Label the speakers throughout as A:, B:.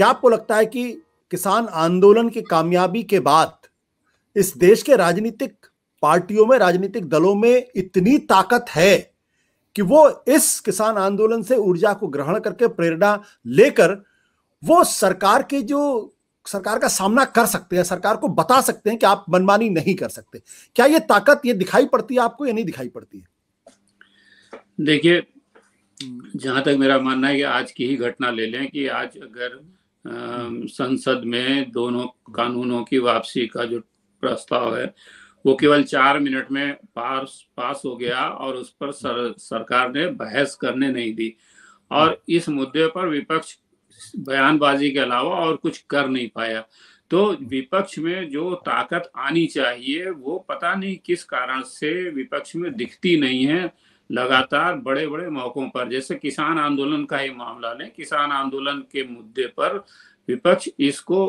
A: क्या आपको लगता है कि किसान आंदोलन की कामयाबी के बाद इस देश के राजनीतिक पार्टियों में राजनीतिक दलों में इतनी ताकत है कि वो इस किसान आंदोलन से ऊर्जा को ग्रहण करके प्रेरणा लेकर वो सरकार के जो सरकार का सामना कर सकते हैं सरकार को बता सकते हैं कि आप मनमानी नहीं कर सकते क्या ये ताकत ये दिखाई पड़ती है आपको या नहीं दिखाई पड़ती है
B: देखिए जहां तक मेरा मानना है कि आज की ही घटना ले लें कि आज अगर संसद में दोनों कानूनों की वापसी का जो प्रस्ताव है वो केवल चार मिनट में पास पास हो गया और उस पर सर, सरकार ने बहस करने नहीं दी और इस मुद्दे पर विपक्ष बयानबाजी के अलावा और कुछ कर नहीं पाया तो विपक्ष में जो ताकत आनी चाहिए वो पता नहीं किस कारण से विपक्ष में दिखती नहीं है लगातार बड़े बड़े मौकों पर जैसे किसान आंदोलन का ही मामला लें किसान आंदोलन के मुद्दे पर विपक्ष इसको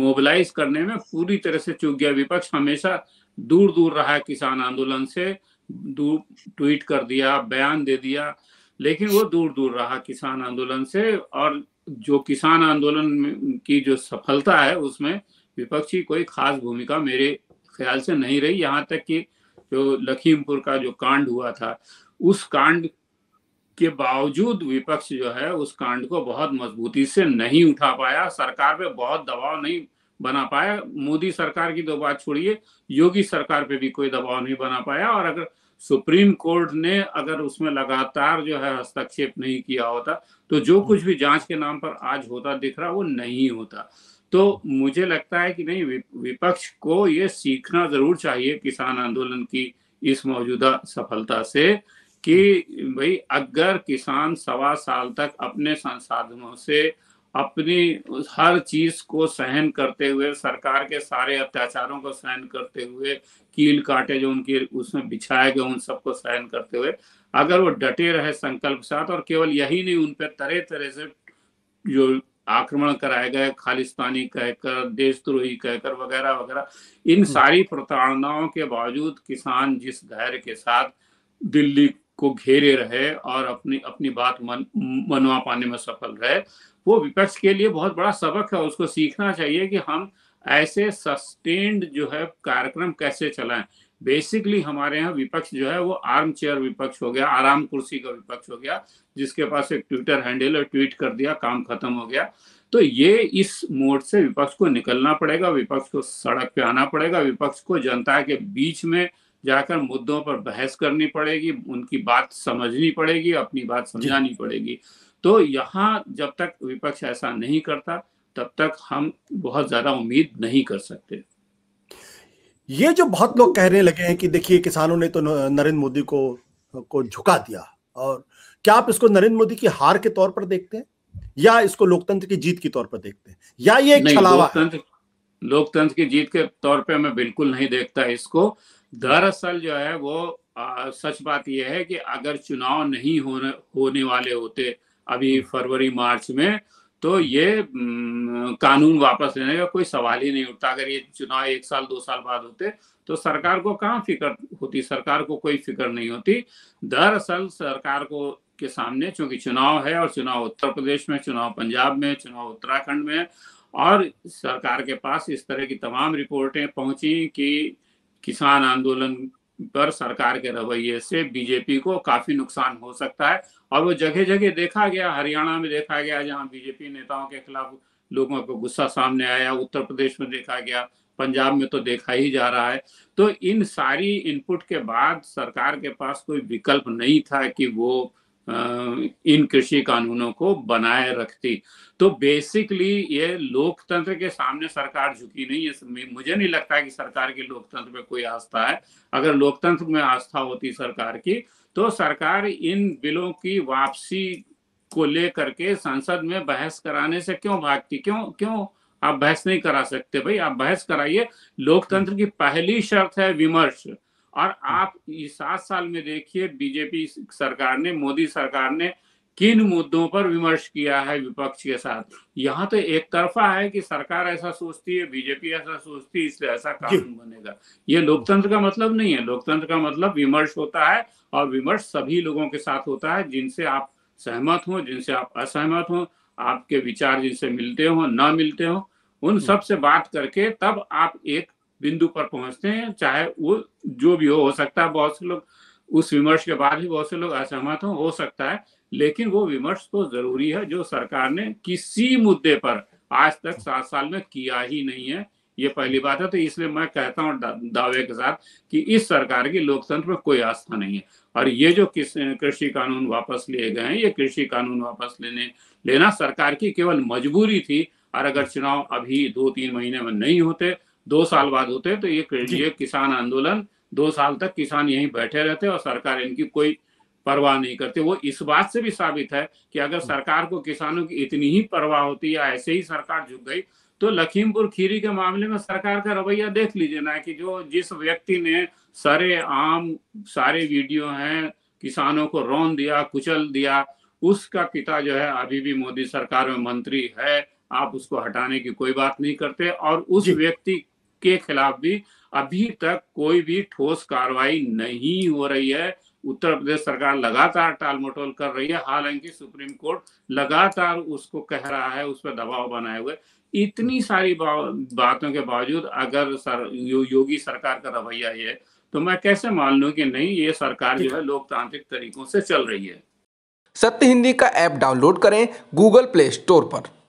B: मोबिलाइज करने में पूरी तरह से चूक गया विपक्ष हमेशा दूर दूर रहा किसान आंदोलन से दूर ट्वीट कर दिया बयान दे दिया लेकिन वो दूर दूर रहा किसान आंदोलन से और जो किसान आंदोलन की जो सफलता है उसमें विपक्ष की कोई खास भूमिका मेरे ख्याल से नहीं रही यहाँ तक कि जो लखीमपुर का जो कांड हुआ था उस कांड के बावजूद विपक्ष जो है उस कांड को बहुत मजबूती से नहीं उठा पाया सरकार पे बहुत दबाव नहीं बना पाया मोदी सरकार की तो बात छोड़िए योगी सरकार पे भी कोई दबाव नहीं बना पाया और अगर सुप्रीम कोर्ट ने अगर उसमें लगातार जो है हस्तक्षेप नहीं किया होता तो जो हाँ। कुछ भी जांच के नाम पर आज होता दिख रहा वो नहीं होता तो मुझे लगता है कि नहीं विपक्ष को ये सीखना जरूर चाहिए किसान आंदोलन की इस मौजूदा सफलता से कि भाई अगर किसान सवा साल तक अपने संसाधनों से अपनी हर चीज को सहन करते हुए सरकार के सारे अत्याचारों को सहन करते हुए कील काटे जो उनके उसमें बिछाए गए उन सबको सहन करते हुए अगर वो डटे रहे संकल्प साथ और केवल यही नहीं उन पर तरह तरह से जो आक्रमण कराए गए खालिस्तानी कहकर देशद्रोही कहकर वगैरह वगैरह इन हम्म। सारी प्रताड़नाओं के बावजूद किसान जिस धैर्य के साथ दिल्ली को घेरे रहे और अपनी अपनी बात मन मनवा पाने में सफल रहे वो विपक्ष के लिए बहुत बड़ा सबक है उसको सीखना चाहिए कि हम ऐसे सस्टेन्ड जो है कार्यक्रम कैसे चलाएं बेसिकली हमारे यहाँ विपक्ष जो है वो आर्म चेयर विपक्ष हो गया आराम कुर्सी का विपक्ष हो गया जिसके पास एक ट्विटर हैंडल और ट्वीट कर दिया काम खत्म हो गया तो ये इस मोड से विपक्ष को निकलना पड़ेगा विपक्ष को सड़क पे आना पड़ेगा विपक्ष को जनता के बीच में जाकर मुद्दों पर बहस करनी पड़ेगी उनकी बात समझनी पड़ेगी अपनी बात समझानी पड़ेगी तो यहाँ जब तक विपक्ष ऐसा नहीं करता तब तक हम बहुत ज्यादा उम्मीद नहीं कर सकते
A: ये जो बहुत लोग कहने लगे हैं कि देखिए किसानों ने तो नरेंद्र मोदी को को झुका दिया और क्या आप इसको नरेंद्र मोदी की हार के तौर पर देखते हैं या इसको लोकतंत्र की जीत के तौर पर देखते हैं या ये एक छलावा
B: लोकतंत्र लोकतंत्र की जीत के तौर पर मैं बिल्कुल नहीं देखता इसको दरअसल जो है वो आ, सच बात यह है कि अगर चुनाव नहीं होने होने वाले होते अभी हम्म। फरवरी मार्च में तो ये हम्म, कानून वापस लेने का कोई सवाल ही नहीं उठता अगर ये चुनाव एक साल दो साल बाद होते तो सरकार को कहाँ फिक्र होती सरकार को कोई फिक्र नहीं होती दरअसल सरकार को के सामने चूंकि चुनाव है और चुनाव उत्तर प्रदेश में चुनाव पंजाब में चुनाव उत्तराखंड में और सरकार के पास इस तरह की तमाम रिपोर्टें पहुंची कि किसान आंदोलन पर सरकार के रवैये से बीजेपी को काफी नुकसान हो सकता है और वो जगह जगह देखा गया हरियाणा में देखा गया जहां बीजेपी नेताओं के खिलाफ लोगों को गुस्सा सामने आया उत्तर प्रदेश में देखा गया पंजाब में तो देखा ही जा रहा है तो इन सारी इनपुट के बाद सरकार के पास कोई विकल्प नहीं था कि वो इन कृषि कानूनों को बनाए रखती तो बेसिकली ये लोकतंत्र के सामने सरकार झुकी नहीं है मुझे नहीं लगता कि सरकार की लोकतंत्र में कोई आस्था है अगर लोकतंत्र में आस्था होती सरकार की तो सरकार इन बिलों की वापसी को लेकर के संसद में बहस कराने से क्यों भागती क्यों क्यों आप बहस नहीं करा सकते भाई आप बहस कराइए लोकतंत्र की पहली शर्त है विमर्श और हाँ। आप इस सात साल में देखिए बीजेपी सरकार ने मोदी सरकार ने किन मुद्दों पर विमर्श किया है विपक्ष के साथ यहाँ तो एक तरफा है कि सरकार ऐसा सोचती है बीजेपी ऐसा सोचती है इसलिए ऐसा कानून बनेगा ये लोकतंत्र का मतलब नहीं है लोकतंत्र का मतलब विमर्श होता है और विमर्श सभी लोगों के साथ होता है जिनसे आप सहमत हो जिनसे आप असहमत हो आपके विचार जिनसे मिलते हो ना मिलते हो उन हम्म। सब से बात करके तब आप एक बिंदु पर पहुंचते हैं चाहे वो जो भी हो हो सकता है बहुत से लोग उस विमर्श के बाद भी बहुत से लोग असहमत हो, सकता है लेकिन वो विमर्श तो जरूरी है जो सरकार ने किसी मुद्दे पर आज तक सात साल में किया ही नहीं है ये पहली बात है तो इसलिए मैं कहता हूँ दावे के साथ कि इस सरकार की लोकतंत्र में कोई आस्था नहीं है और ये जो कृषि कानून वापस लिए गए हैं ये कृषि कानून वापस लेने लेना सरकार की केवल मजबूरी थी और अगर चुनाव अभी दो तीन महीने में नहीं होते दो साल बाद होते तो ये ये किसान आंदोलन दो साल तक किसान यहीं बैठे रहते और सरकार इनकी कोई परवाह नहीं करती वो इस बात से भी साबित है कि अगर सरकार को किसानों की इतनी ही परवाह होती या ऐसे ही सरकार झुक गई तो लखीमपुर खीरी के मामले में सरकार का रवैया देख लीजिए ना कि जो जिस व्यक्ति ने सारे आम सारे वीडियो हैं किसानों को रोन दिया कुचल दिया उसका पिता जो है अभी भी मोदी सरकार में मंत्री है आप उसको हटाने की कोई बात नहीं करते और उस व्यक्ति के खिलाफ भी अभी तक कोई भी ठोस कार्रवाई नहीं हो रही है उत्तर प्रदेश सरकार लगातार टालमटोल कर रही है हालांकि सुप्रीम कोर्ट लगातार उसको कह रहा है उस पर दबाव बनाए हुए इतनी सारी बा, बातों के बावजूद अगर सर, यो, योगी सरकार का रवैया ये तो मैं कैसे मान लू कि नहीं ये सरकार जो है लोकतांत्रिक तरीकों से चल रही है सत्य हिंदी का ऐप डाउनलोड करें गूगल प्ले
A: स्टोर पर